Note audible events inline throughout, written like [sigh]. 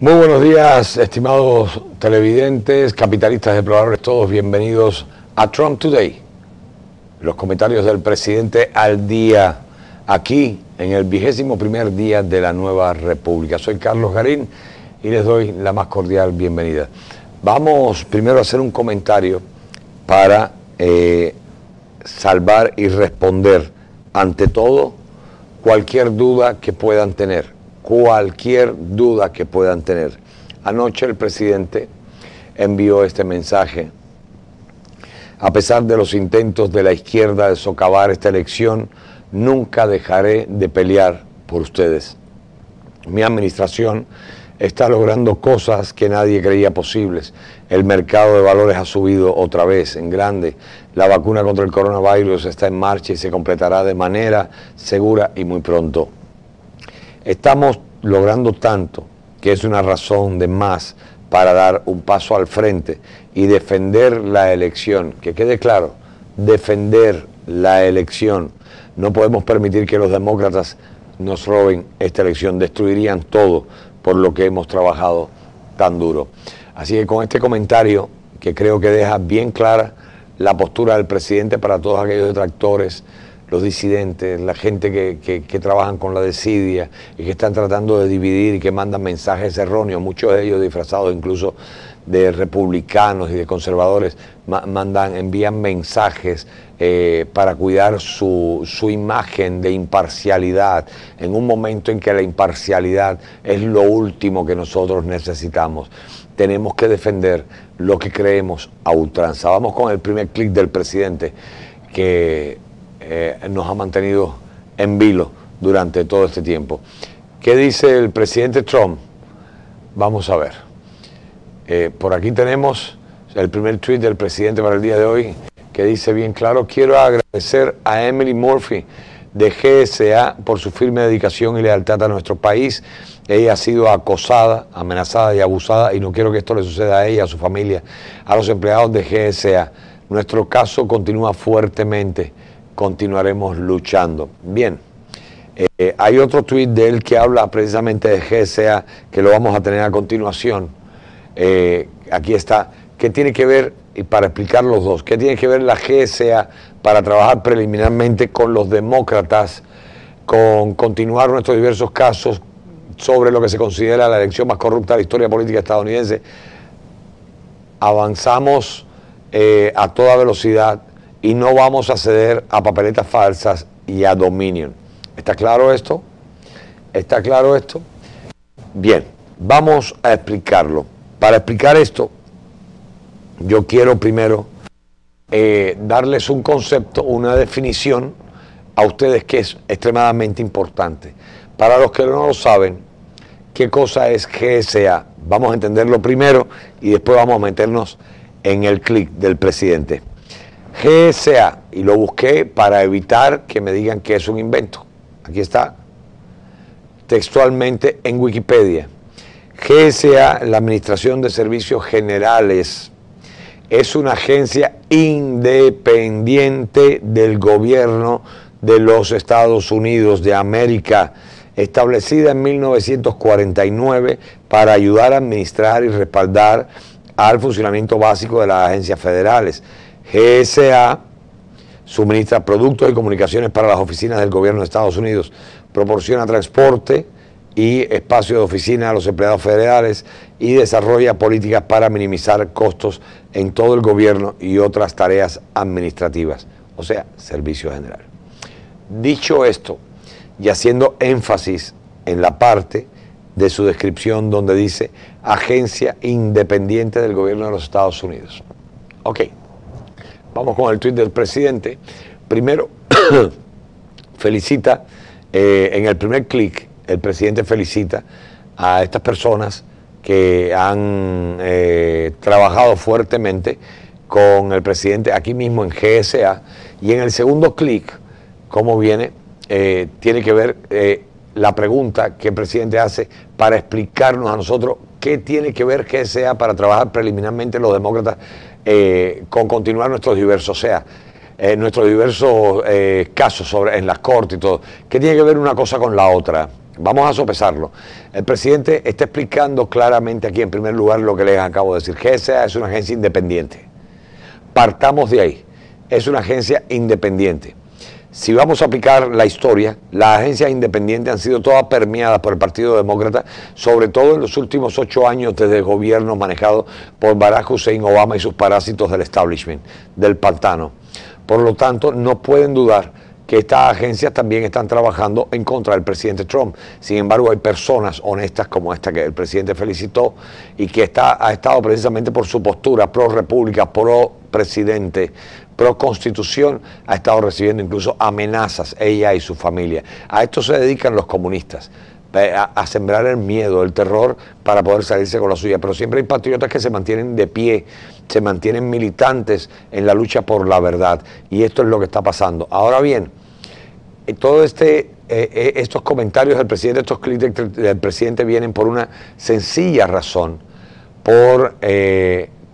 Muy buenos días, estimados televidentes, capitalistas, exploradores, todos bienvenidos a Trump Today. Los comentarios del presidente al día, aquí en el vigésimo primer día de la nueva república. Soy Carlos Garín y les doy la más cordial bienvenida. Vamos primero a hacer un comentario para eh, salvar y responder ante todo cualquier duda que puedan tener cualquier duda que puedan tener. Anoche el presidente envió este mensaje. A pesar de los intentos de la izquierda de socavar esta elección, nunca dejaré de pelear por ustedes. Mi administración está logrando cosas que nadie creía posibles. El mercado de valores ha subido otra vez en grande. La vacuna contra el coronavirus está en marcha y se completará de manera segura y muy pronto. Estamos logrando tanto que es una razón de más para dar un paso al frente y defender la elección. Que quede claro, defender la elección. No podemos permitir que los demócratas nos roben esta elección, destruirían todo por lo que hemos trabajado tan duro. Así que con este comentario, que creo que deja bien clara la postura del presidente para todos aquellos detractores, los disidentes, la gente que, que, trabajan con la desidia y que están tratando de dividir y que mandan mensajes erróneos, muchos de ellos disfrazados incluso de republicanos y de conservadores, mandan, envían mensajes eh, para cuidar su, su imagen de imparcialidad en un momento en que la imparcialidad es lo último que nosotros necesitamos tenemos que defender lo que creemos a ultranza. Vamos con el primer clic del presidente, que eh, nos ha mantenido en vilo durante todo este tiempo. ¿Qué dice el presidente Trump? Vamos a ver. Eh, por aquí tenemos el primer tweet del presidente para el día de hoy que dice bien claro, quiero agradecer a Emily Murphy de GSA por su firme dedicación y lealtad a nuestro país. Ella ha sido acosada, amenazada y abusada y no quiero que esto le suceda a ella, a su familia, a los empleados de GSA. Nuestro caso continúa fuertemente continuaremos luchando. Bien, eh, hay otro tuit de él que habla precisamente de GSA, que lo vamos a tener a continuación. Eh, aquí está, ¿qué tiene que ver, y para explicar los dos, qué tiene que ver la GSA para trabajar preliminarmente con los demócratas, con continuar nuestros diversos casos sobre lo que se considera la elección más corrupta de la historia política estadounidense? Avanzamos eh, a toda velocidad y no vamos a ceder a papeletas falsas y a Dominion. ¿Está claro esto? ¿Está claro esto? Bien, vamos a explicarlo. Para explicar esto, yo quiero primero eh, darles un concepto, una definición a ustedes que es extremadamente importante. Para los que no lo saben, ¿qué cosa es GSA? Vamos a entenderlo primero y después vamos a meternos en el clic del presidente. GSA, y lo busqué para evitar que me digan que es un invento. Aquí está, textualmente en Wikipedia. GSA, la Administración de Servicios Generales, es una agencia independiente del gobierno de los Estados Unidos de América, establecida en 1949 para ayudar a administrar y respaldar al funcionamiento básico de las agencias federales. GSA suministra productos y comunicaciones para las oficinas del gobierno de Estados Unidos, proporciona transporte y espacio de oficina a los empleados federales y desarrolla políticas para minimizar costos en todo el gobierno y otras tareas administrativas, o sea, servicio general. Dicho esto, y haciendo énfasis en la parte de su descripción donde dice agencia independiente del gobierno de los Estados Unidos. Ok, Vamos con el tweet del presidente. Primero, [coughs] felicita, eh, en el primer clic, el presidente felicita a estas personas que han eh, trabajado fuertemente con el presidente aquí mismo en GSA. Y en el segundo clic, cómo viene, eh, tiene que ver la pregunta que el presidente hace para explicarnos a nosotros ¿Qué tiene que ver que para trabajar preliminarmente los demócratas eh, con continuar nuestros diversos, sea, eh, nuestros diversos eh, casos sobre, en las cortes y todo? ¿Qué tiene que ver una cosa con la otra? Vamos a sopesarlo. El presidente está explicando claramente aquí, en primer lugar, lo que les acabo de decir. GSA es una agencia independiente. Partamos de ahí. Es una agencia independiente si vamos a aplicar la historia, las agencias independientes han sido todas permeadas por el Partido Demócrata, sobre todo en los últimos ocho años desde el gobierno manejado por Barack Hussein Obama y sus parásitos del establishment, del pantano. Por lo tanto, no pueden dudar que estas agencias también están trabajando en contra del presidente Trump. Sin embargo, hay personas honestas como esta que el presidente felicitó y que está, ha estado precisamente por su postura pro república, pro presidente, pro constitución ha estado recibiendo incluso amenazas, ella y su familia. A esto se dedican los comunistas, a, sembrar el miedo, el terror para poder salirse con la suya. Pero siempre hay patriotas que se mantienen de pie, se mantienen militantes en la lucha por la verdad. Y esto es lo que está pasando. Ahora bien, eh, todos este eh, eh, estos comentarios del presidente, estos clics del presidente vienen por una sencilla razón, por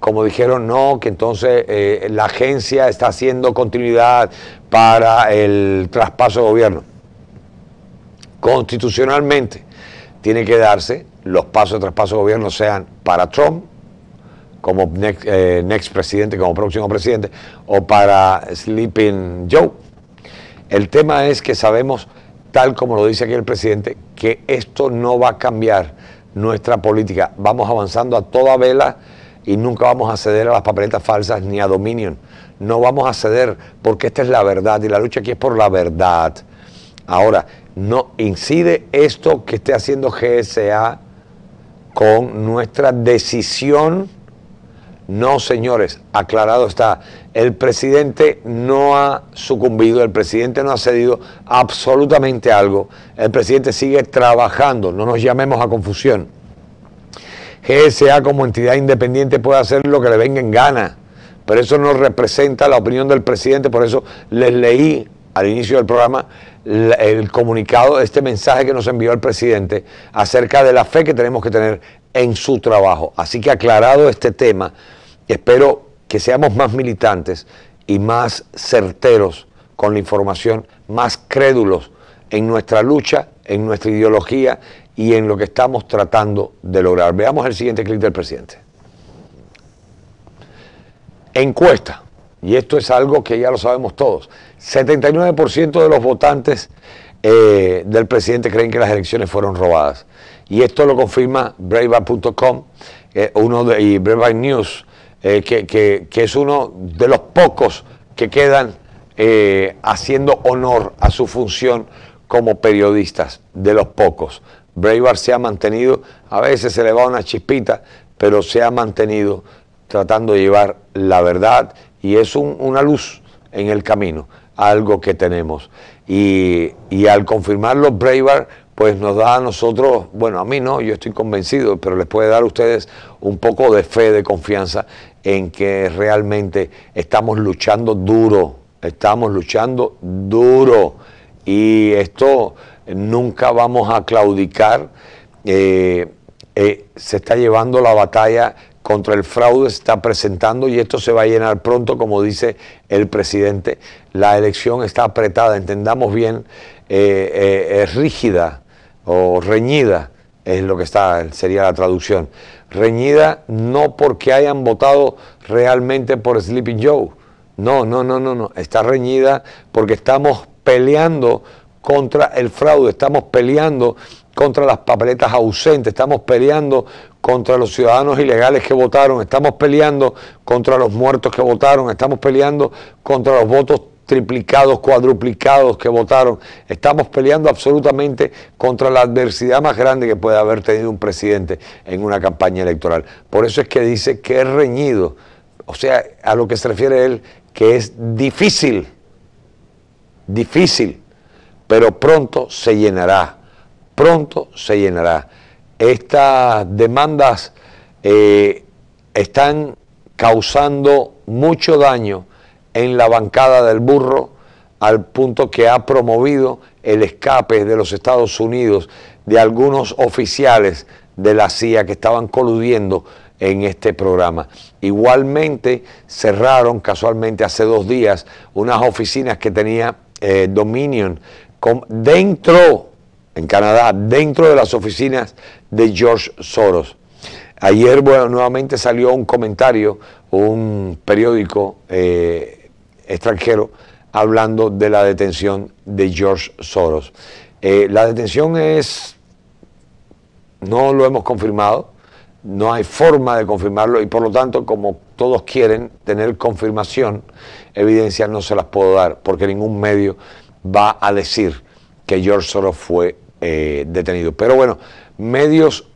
como dijeron, no, que entonces eh, la agencia está haciendo continuidad para el traspaso de gobierno. Constitucionalmente tiene que darse los pasos de traspaso de gobierno sean para Trump como next, eh, next presidente, como próximo presidente, o para Sleeping Joe. El tema es que sabemos, tal como lo dice aquí el presidente, que esto no va a cambiar nuestra política. Vamos avanzando a toda vela y nunca vamos a ceder a las papeletas falsas ni a Dominion. No vamos a ceder porque esta es la verdad y la lucha aquí es por la verdad. Ahora, no incide esto que esté haciendo GSA con nuestra decisión. No, señores, aclarado está. El presidente no ha sucumbido, el presidente no ha cedido absolutamente algo. El presidente sigue trabajando, no nos llamemos a confusión. GSA como entidad independiente puede hacer lo que le venga en gana, pero eso no representa la opinión del presidente, por eso les leí al inicio del programa el comunicado, este mensaje que nos envió el presidente acerca de la fe que tenemos que tener en su trabajo. Así que aclarado este tema, espero que seamos más militantes y más certeros con la información, más crédulos en nuestra lucha, en nuestra ideología y en lo que estamos tratando de lograr. Veamos el siguiente clic del presidente. Encuesta, y esto es algo que ya lo sabemos todos, 79% de los votantes eh, del presidente creen que las elecciones fueron robadas. Y esto lo confirma ...braveby.com... Eh, uno de, y News, eh, que, es uno de los pocos que quedan haciendo honor a su función como periodistas, de los pocos. Breivar se ha mantenido, a veces se le va una chispita, pero se ha mantenido tratando de llevar la verdad y es una luz en el camino, algo que tenemos. Y, al confirmarlo, Breivar, pues nos da a nosotros, bueno, a mí no, yo estoy convencido, pero les puede dar a ustedes un poco de fe, de confianza en que realmente estamos luchando duro, estamos luchando duro. Y esto nunca vamos a claudicar. Eh, eh, se está llevando la batalla contra el fraude, se está presentando y esto se va a llenar pronto, como dice el presidente. La elección está apretada, entendamos bien, eh, es rígida o reñida, es lo que está, sería la traducción. Reñida no porque hayan votado realmente por Sleeping Joe. No, no, no, no, no. Está reñida porque estamos peleando contra el fraude, estamos peleando contra las papeletas ausentes, estamos peleando contra los ciudadanos ilegales que votaron, estamos peleando contra los muertos que votaron, estamos peleando contra los votos triplicados, cuadruplicados que votaron. Estamos peleando absolutamente contra la adversidad más grande que puede haber tenido un presidente en una campaña electoral. Por eso es que dice que es reñido, o sea, a lo que se refiere él, que es difícil, difícil pero pronto se llenará, pronto se llenará. Estas demandas eh, están causando mucho daño en la bancada del burro al punto que ha promovido el escape de los Estados Unidos de algunos oficiales de la CIA que estaban coludiendo en este programa. Igualmente cerraron casualmente hace dos días unas oficinas que tenía dominio eh, Dominion dentro, en Canadá, dentro de las oficinas de George Soros. Ayer bueno, nuevamente salió un comentario, un periódico eh, extranjero, hablando de la detención de George Soros. Eh, la detención es, no lo hemos confirmado, no hay forma de confirmarlo y por lo tanto, como todos quieren tener confirmación, evidencia no se las puedo dar porque ningún medio va a decir que George Soros fue eh, detenido. Pero bueno, medios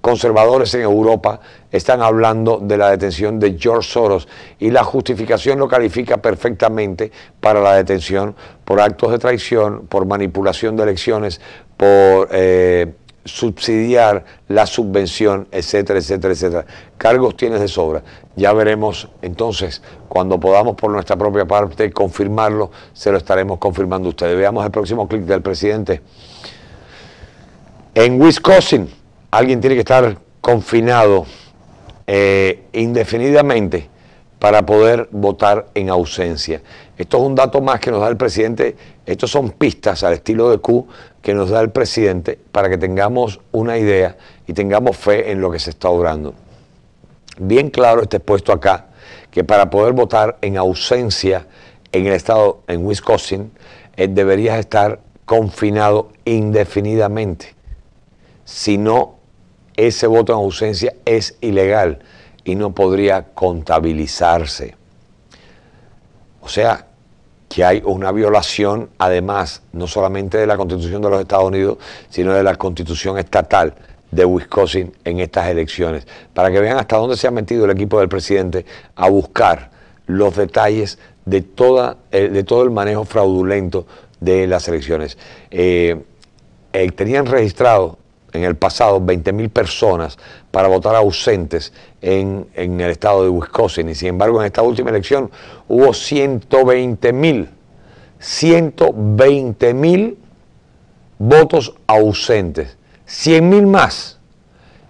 conservadores en Europa están hablando de la detención de George Soros y la justificación lo califica perfectamente para la detención por actos de traición, por manipulación de elecciones, por... Eh, subsidiar la subvención, etcétera, etcétera, etcétera. Cargos tienes de sobra. Ya veremos entonces, cuando podamos por nuestra propia parte confirmarlo, se lo estaremos confirmando a ustedes. Veamos el próximo clic del presidente. En Wisconsin, alguien tiene que estar confinado eh, indefinidamente para poder votar en ausencia. Esto es un dato más que nos da el presidente, estos son pistas al estilo de Q que nos da el presidente para que tengamos una idea y tengamos fe en lo que se está obrando. Bien claro está expuesto acá que para poder votar en ausencia en el estado, en Wisconsin, eh, deberías estar confinado indefinidamente. Si no, ese voto en ausencia es ilegal y no podría contabilizarse. O sea, que hay una violación, además, no solamente de la Constitución de los Estados Unidos, sino de la Constitución estatal de Wisconsin en estas elecciones, para que vean hasta dónde se ha metido el equipo del presidente a buscar los detalles de, toda, eh, de todo el manejo fraudulento de las elecciones. Eh, eh, tenían registrado en el pasado 20.000 personas para votar ausentes en, el estado de Wisconsin. Y sin embargo, en esta última elección hubo 120.000, 120.000 votos ausentes, 100.000 más.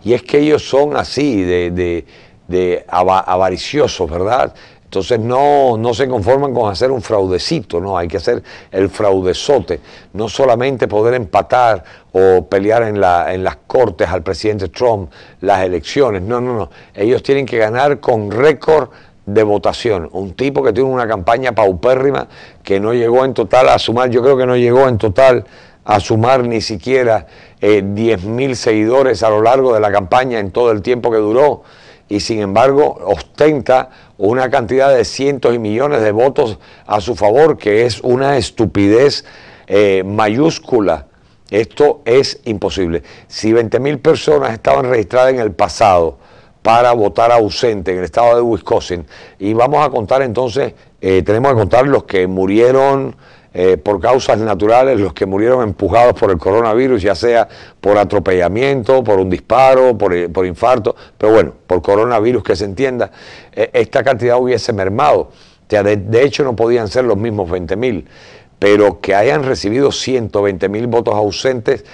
Y es que ellos son así de, de, avariciosos, ¿verdad? Entonces no, no, se conforman con hacer un fraudecito, no, hay que hacer el fraudezote, no solamente poder empatar o pelear en, las cortes al presidente Trump las elecciones, no, no, no, ellos tienen que ganar con récord de votación, un tipo que tiene una campaña paupérrima que no llegó en total a sumar, yo creo que no llegó en total a sumar ni siquiera 10.000 eh, seguidores a lo largo de la campaña en todo el tiempo que duró y sin embargo ostenta una cantidad de cientos y millones de votos a su favor, que es una estupidez eh, mayúscula. Esto es imposible. Si 20.000 personas estaban registradas en el pasado para votar ausente en el estado de Wisconsin, y vamos a contar entonces, eh, tenemos que contar los que murieron eh, por causas naturales los que murieron empujados por el coronavirus, ya sea por atropellamiento, por un disparo, por, eh, infarto, pero bueno, por coronavirus que se entienda, eh, esta cantidad hubiese mermado. de, hecho no podían ser los mismos 20.000, pero que hayan recibido 120.000 mil votos ausentes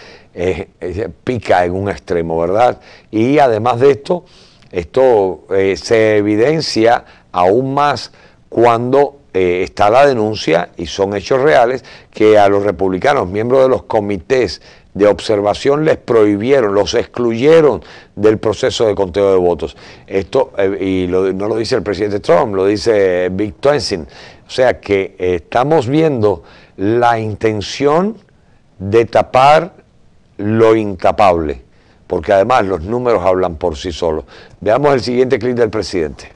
pica en un extremo, ¿verdad? Y además de esto, esto se evidencia aún más cuando eh, está la denuncia, y son hechos reales, que a los republicanos, miembros de los comités de observación, les prohibieron, los excluyeron del proceso de conteo de votos. Esto, eh, y no lo dice el presidente Trump, lo dice Vic Twensin. O sea que eh, estamos viendo la intención de tapar lo incapable, porque además los números hablan por sí solos. Veamos el siguiente clip del presidente.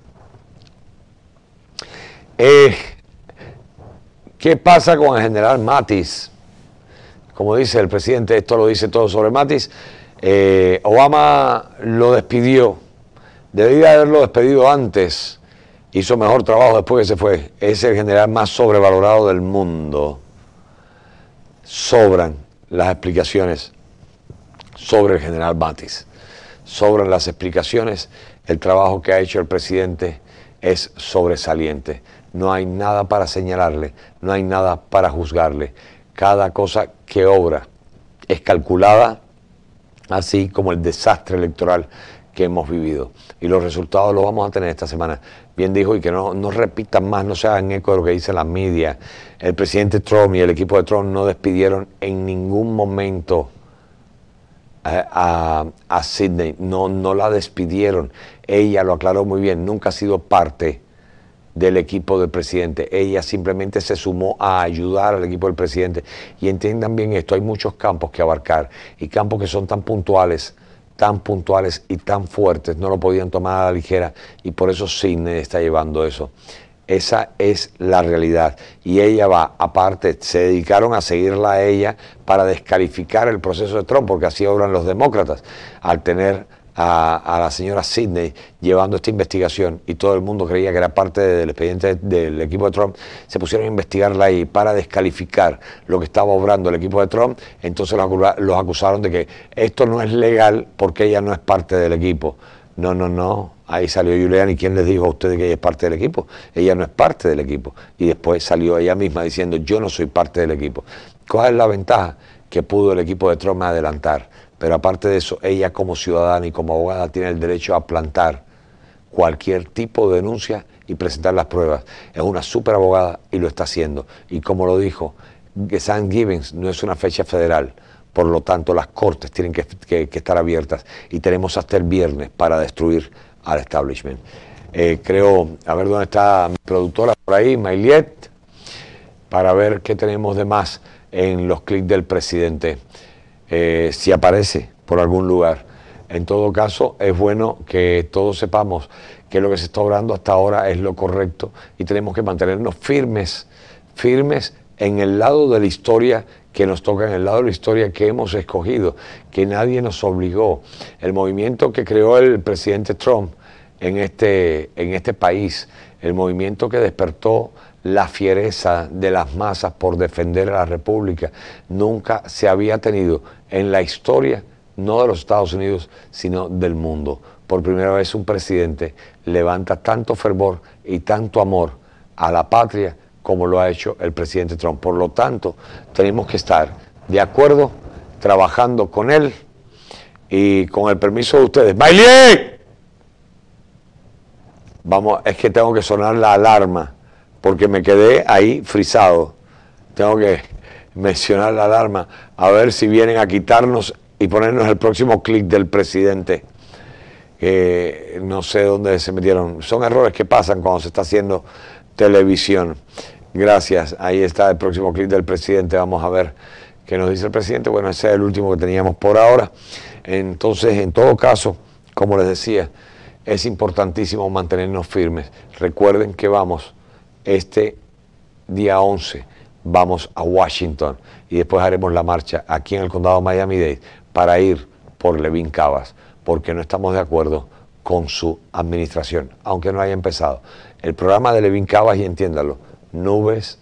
Eh, ¿Qué pasa con el general Matis? Como dice el presidente, esto lo dice todo sobre Matis. Eh, Obama lo despidió. Debía haberlo despedido antes. Hizo mejor trabajo después que se fue. Es el general más sobrevalorado del mundo. Sobran las explicaciones sobre el general Matis. Sobran las explicaciones. El trabajo que ha hecho el presidente es sobresaliente no hay nada para señalarle, no hay nada para juzgarle. Cada cosa que obra es calculada, así como el desastre electoral que hemos vivido. Y los resultados los vamos a tener esta semana. Bien dijo, y que no, no repitan más, no se hagan eco de lo que dicen las media. El presidente Trump y el equipo de Trump no despidieron en ningún momento a, a, Sidney, no, no la despidieron. Ella lo aclaró muy bien, nunca ha sido parte del equipo del presidente. Ella simplemente se sumó a ayudar al equipo del presidente. Y entiendan bien esto, hay muchos campos que abarcar y campos que son tan puntuales, tan puntuales y tan fuertes, no lo podían tomar a la ligera y por eso Sidney está llevando eso. Esa es la realidad. Y ella va, aparte, se dedicaron a seguirla a ella para descalificar el proceso de Trump, porque así obran los demócratas, al tener a, la señora Sidney llevando esta investigación y todo el mundo creía que era parte del expediente del equipo de Trump, se pusieron a investigarla ahí para descalificar lo que estaba obrando el equipo de Trump, entonces los acusaron de que esto no es legal porque ella no es parte del equipo. No, no, no. Ahí salió Julian y quién les dijo a ustedes que ella es parte del equipo. Ella no es parte del equipo. Y después salió ella misma diciendo yo no soy parte del equipo. ¿Cuál es la ventaja? Que pudo el equipo de Trump adelantar pero aparte de eso, ella como ciudadana y como abogada tiene el derecho a plantar cualquier tipo de denuncia y presentar las pruebas. Es una super abogada y lo está haciendo. Y como lo dijo, Givens no es una fecha federal. Por lo tanto, las cortes tienen que, estar abiertas y tenemos hasta el viernes para destruir al establishment. Eh, creo, a ver dónde está mi productora por ahí, Maillet, para ver qué tenemos de más en los clics del presidente. Eh, si aparece por algún lugar. En todo caso, es bueno que todos sepamos que lo que se está obrando hasta ahora es lo correcto y tenemos que mantenernos firmes, firmes en el lado de la historia que nos toca, en el lado de la historia que hemos escogido, que nadie nos obligó. El movimiento que creó el presidente Trump en este, en este país, el movimiento que despertó la fiereza de las masas por defender a la República, nunca se había tenido en la historia, no de los Estados Unidos, sino del mundo. Por primera vez un presidente levanta tanto fervor y tanto amor a la patria como lo ha hecho el presidente Trump. Por lo tanto, tenemos que estar de acuerdo, trabajando con él y con el permiso de ustedes. ¡Bailé! Vamos, es que tengo que sonar la alarma porque me quedé ahí frisado. Tengo que mencionar la alarma, a ver si vienen a quitarnos y ponernos el próximo clic del presidente. no sé dónde se metieron. Son errores que pasan cuando se está haciendo televisión. Gracias. Ahí está el próximo clip del presidente. Vamos a ver qué nos dice el presidente. Bueno, ese es el último que teníamos por ahora. Entonces, en todo caso, como les decía, es importantísimo mantenernos firmes. Recuerden que vamos este día 11 vamos a Washington y después haremos la marcha aquí en el condado de Miami-Dade para ir por Levin Cavas porque no estamos de acuerdo con su administración, aunque no haya empezado. El programa de Levin Cavas y entiéndalo, nubes,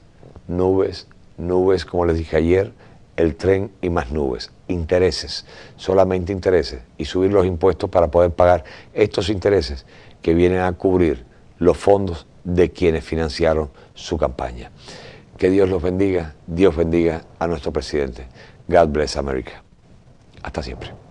nubes, nubes, como les dije ayer, el tren y más nubes, intereses, solamente intereses, y subir los impuestos para poder pagar estos intereses que vienen a cubrir los fondos de quienes financiaron su campaña. Que Dios los bendiga, Dios bendiga a nuestro presidente. God bless America. Hasta siempre.